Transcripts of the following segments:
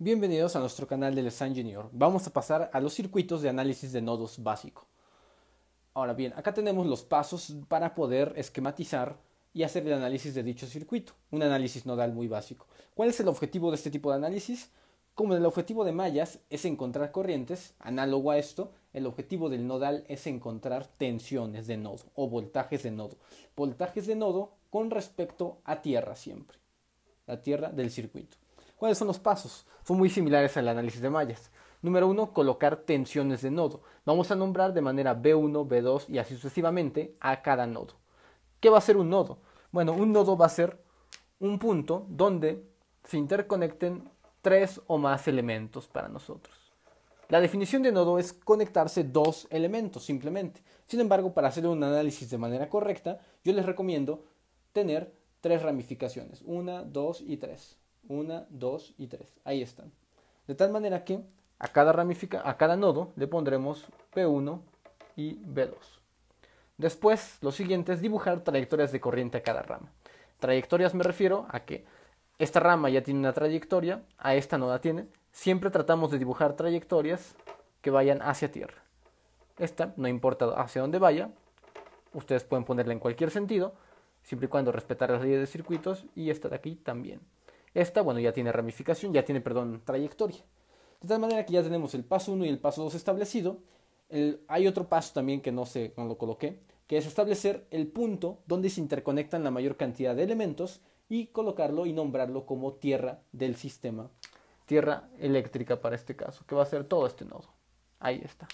Bienvenidos a nuestro canal de Design Junior. Vamos a pasar a los circuitos de análisis de nodos básico. Ahora bien, acá tenemos los pasos para poder esquematizar y hacer el análisis de dicho circuito, un análisis nodal muy básico. ¿Cuál es el objetivo de este tipo de análisis? Como el objetivo de mallas es encontrar corrientes, análogo a esto, el objetivo del nodal es encontrar tensiones de nodo o voltajes de nodo. Voltajes de nodo con respecto a tierra siempre, la tierra del circuito. ¿Cuáles son los pasos? Son muy similares al análisis de mallas. Número uno, colocar tensiones de nodo. Vamos a nombrar de manera B1, B2 y así sucesivamente a cada nodo. ¿Qué va a ser un nodo? Bueno, un nodo va a ser un punto donde se interconecten tres o más elementos para nosotros. La definición de nodo es conectarse dos elementos simplemente. Sin embargo, para hacer un análisis de manera correcta, yo les recomiendo tener tres ramificaciones, una, dos y tres. 1, 2 y 3. Ahí están. De tal manera que a cada, ramifica, a cada nodo le pondremos P1 y B2. Después, lo siguiente es dibujar trayectorias de corriente a cada rama. Trayectorias me refiero a que esta rama ya tiene una trayectoria, a esta no la tiene. Siempre tratamos de dibujar trayectorias que vayan hacia tierra. Esta, no importa hacia dónde vaya, ustedes pueden ponerla en cualquier sentido, siempre y cuando respetar las leyes de circuitos y esta de aquí también. Esta, bueno, ya tiene ramificación, ya tiene, perdón, trayectoria. De tal manera que ya tenemos el paso 1 y el paso 2 establecido. hay otro paso también que no sé lo coloqué, que es establecer el punto donde se interconectan la mayor cantidad de elementos y colocarlo y nombrarlo como tierra del sistema, tierra eléctrica para este caso, que va a ser todo este nodo. Ahí está.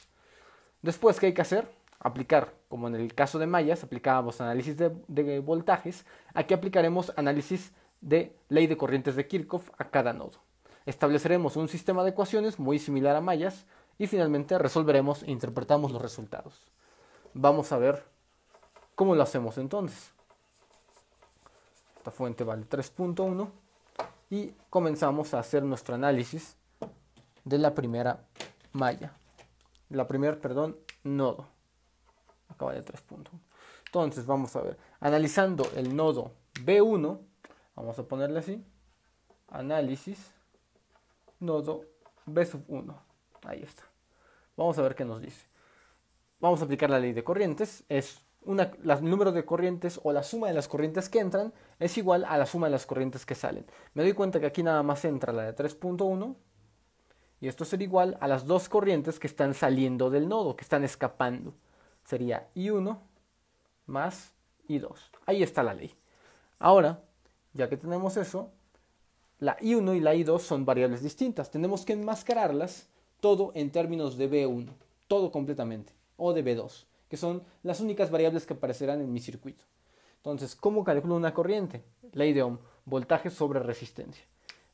Después, ¿qué hay que hacer? Aplicar, como en el caso de mallas, aplicábamos análisis de voltajes, aquí aplicaremos análisis de ley de corrientes de Kirchhoff a cada nodo. Estableceremos un sistema de ecuaciones muy similar a mallas y finalmente resolveremos e interpretamos los resultados. Vamos a ver cómo lo hacemos entonces. Esta fuente vale 3.1 y comenzamos a hacer nuestro análisis de la primera malla. La primera, perdón, nodo. Acá vale 3.1. Entonces vamos a ver, analizando el nodo B1, vamos a ponerle así, análisis, nodo B 1, ahí está. Vamos a ver qué nos dice. Vamos a aplicar la ley de corrientes, es una, el número de corrientes o la suma de las corrientes que entran es igual a la suma de las corrientes que salen. Me doy cuenta que aquí nada más entra la de 3.1 y esto será igual a las dos corrientes que están saliendo del nodo, que están escapando. Sería I1 más I2. Ahí está la ley. Ahora ya que tenemos eso, la I1 y la I2 son variables distintas. Tenemos que enmascararlas todo en términos de B1, todo completamente, o de B2, que son las únicas variables que aparecerán en mi circuito. Entonces, ¿cómo calculo una corriente? Ley de Ohm, voltaje sobre resistencia.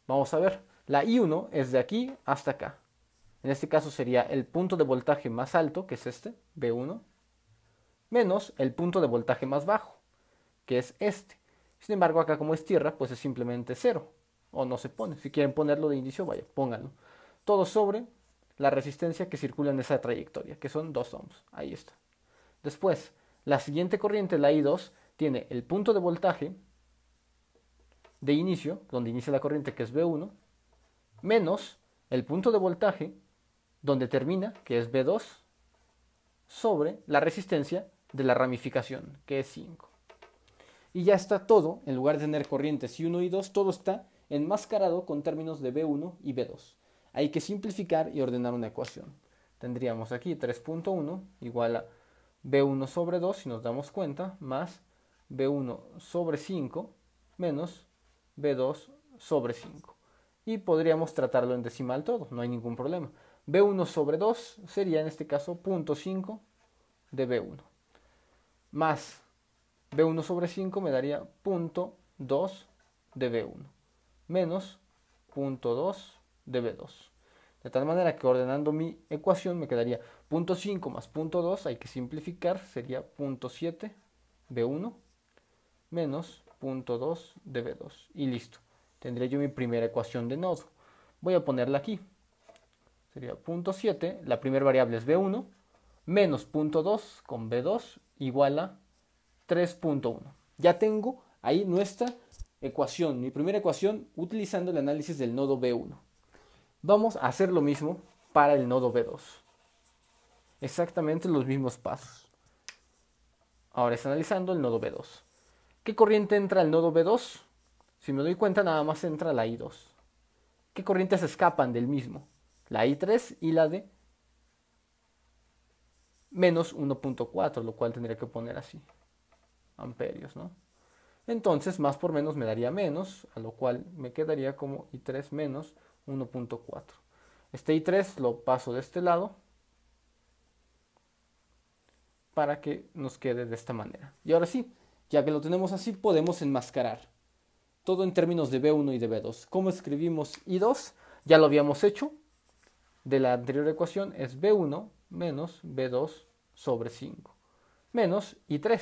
Vamos a ver, la I1 es de aquí hasta acá. En este caso sería el punto de voltaje más alto, que es este, B1, menos el punto de voltaje más bajo, que es este. Sin embargo, acá como es tierra, pues es simplemente cero. O no se pone. Si quieren ponerlo de inicio, vaya, pónganlo. Todo sobre la resistencia que circula en esa trayectoria, que son 2 ohms. Ahí está. Después, la siguiente corriente, la I2, tiene el punto de voltaje de inicio, donde inicia la corriente, que es B1, menos el punto de voltaje donde termina, que es B2, sobre la resistencia de la ramificación, que es 5. Y ya está todo, en lugar de tener corrientes I1 y 2, todo está enmascarado con términos de B1 y B2. Hay que simplificar y ordenar una ecuación. Tendríamos aquí 3.1 igual a B1 sobre 2, si nos damos cuenta, más B1 sobre 5 menos B2 sobre 5. Y podríamos tratarlo en decimal todo, no hay ningún problema. B1 sobre 2 sería en este caso 0.5 de B1. Más B1 sobre 5 me daría 2 de B1 menos 2 de B2. De tal manera que ordenando mi ecuación me quedaría punto 5 más 2, hay que simplificar, sería punto 7 B1 menos 2 de B2. Y listo. Tendré yo mi primera ecuación de nodo. Voy a ponerla aquí. Sería 7, la primera variable es B1, menos 2 con B2 igual a 3.1. Ya tengo ahí nuestra ecuación, mi primera ecuación utilizando el análisis del nodo B1. Vamos a hacer lo mismo para el nodo B2. Exactamente los mismos pasos. Ahora está analizando el nodo B2. ¿Qué corriente entra al nodo B2? Si me doy cuenta, nada más entra la I2. ¿Qué corrientes escapan del mismo? La I3 y la de menos 1.4, lo cual tendría que poner así amperios, ¿no? Entonces, más por menos me daría menos, a lo cual me quedaría como I3 menos 1.4. Este I3 lo paso de este lado para que nos quede de esta manera. Y ahora sí, ya que lo tenemos así, podemos enmascarar. Todo en términos de B1 y de B2. ¿Cómo escribimos I2? Ya lo habíamos hecho. De la anterior ecuación es B1 menos B2 sobre 5. Menos I3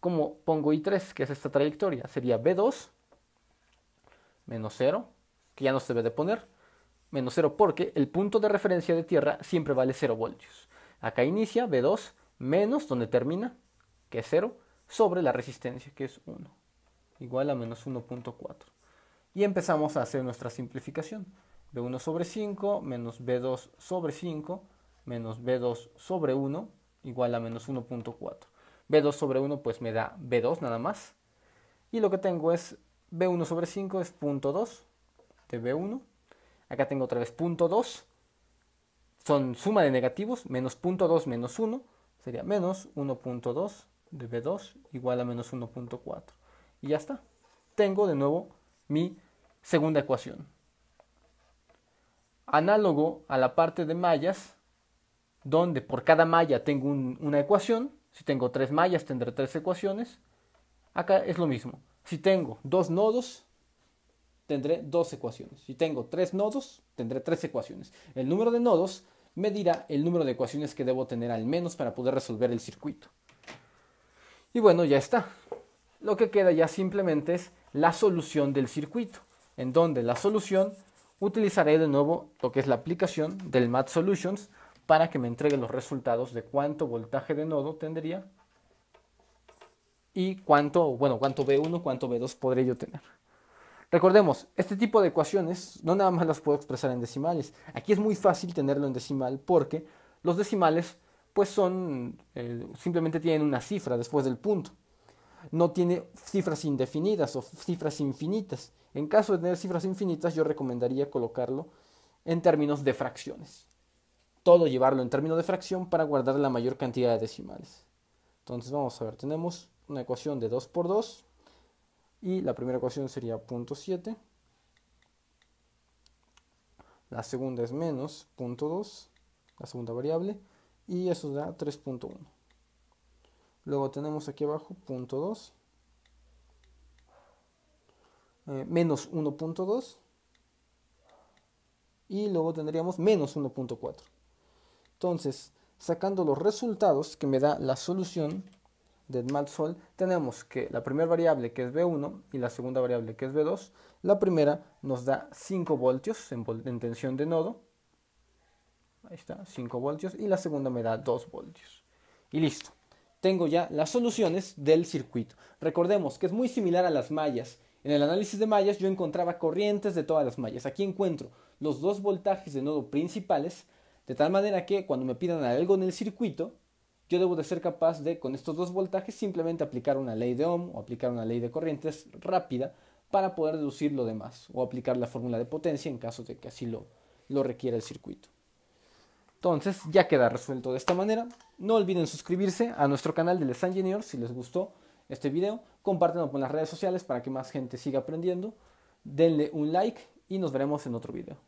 ¿Cómo pongo I3, que es esta trayectoria, sería B2 menos 0, que ya no se debe de poner, menos 0 porque el punto de referencia de tierra siempre vale 0 voltios. Acá inicia B2 menos donde termina, que es 0, sobre la resistencia, que es 1, igual a menos 1.4. Y empezamos a hacer nuestra simplificación. B1 sobre 5 menos B2 sobre 5 menos B2 sobre 1 igual a menos 1.4. B2 sobre 1 pues me da B2 nada más. Y lo que tengo es B1 sobre 5 es punto 2 de B1. Acá tengo otra vez punto 2. Son suma de negativos, menos punto 2 menos 1. Sería menos 1.2 de B2 igual a menos 1.4. Y ya está. Tengo de nuevo mi segunda ecuación. Análogo a la parte de mallas, donde por cada malla tengo una ecuación, si tengo tres mallas, tendré tres ecuaciones. Acá es lo mismo. Si tengo dos nodos, tendré dos ecuaciones. Si tengo tres nodos, tendré tres ecuaciones. El número de nodos me dirá el número de ecuaciones que debo tener al menos para poder resolver el circuito. Y bueno, ya está. Lo que queda ya simplemente es la solución del circuito, en donde la solución utilizaré de nuevo lo que es la aplicación del Math Solutions para que me entregue los resultados de cuánto voltaje de nodo tendría y cuánto, bueno, cuánto B1, cuánto B2 podré yo tener. Recordemos, este tipo de ecuaciones no nada más las puedo expresar en decimales. Aquí es muy fácil tenerlo en decimal porque los decimales pues son, eh, simplemente tienen una cifra después del punto. No tiene cifras indefinidas o cifras infinitas. En caso de tener cifras infinitas yo recomendaría colocarlo en términos de fracciones todo llevarlo en términos de fracción para guardar la mayor cantidad de decimales. Entonces vamos a ver, tenemos una ecuación de 2 por 2 y la primera ecuación sería 0.7, la segunda es menos 0.2, la segunda variable, y eso da 3.1. Luego tenemos aquí abajo 0.2, eh, menos 1.2, y luego tendríamos menos 1.4. Entonces, sacando los resultados que me da la solución de sol tenemos que la primera variable que es B1 y la segunda variable que es B2, la primera nos da 5 voltios en, en tensión de nodo, ahí está, 5 voltios, y la segunda me da 2 voltios. Y listo, tengo ya las soluciones del circuito. Recordemos que es muy similar a las mallas. En el análisis de mallas yo encontraba corrientes de todas las mallas. Aquí encuentro los dos voltajes de nodo principales de tal manera que cuando me pidan algo en el circuito, yo debo de ser capaz de con estos dos voltajes simplemente aplicar una ley de Ohm o aplicar una ley de corrientes rápida para poder deducir lo demás o aplicar la fórmula de potencia en caso de que así lo, lo requiera el circuito. Entonces ya queda resuelto de esta manera. No olviden suscribirse a nuestro canal de Les Engineers si les gustó este video. Compártanlo con las redes sociales para que más gente siga aprendiendo. Denle un like y nos veremos en otro video.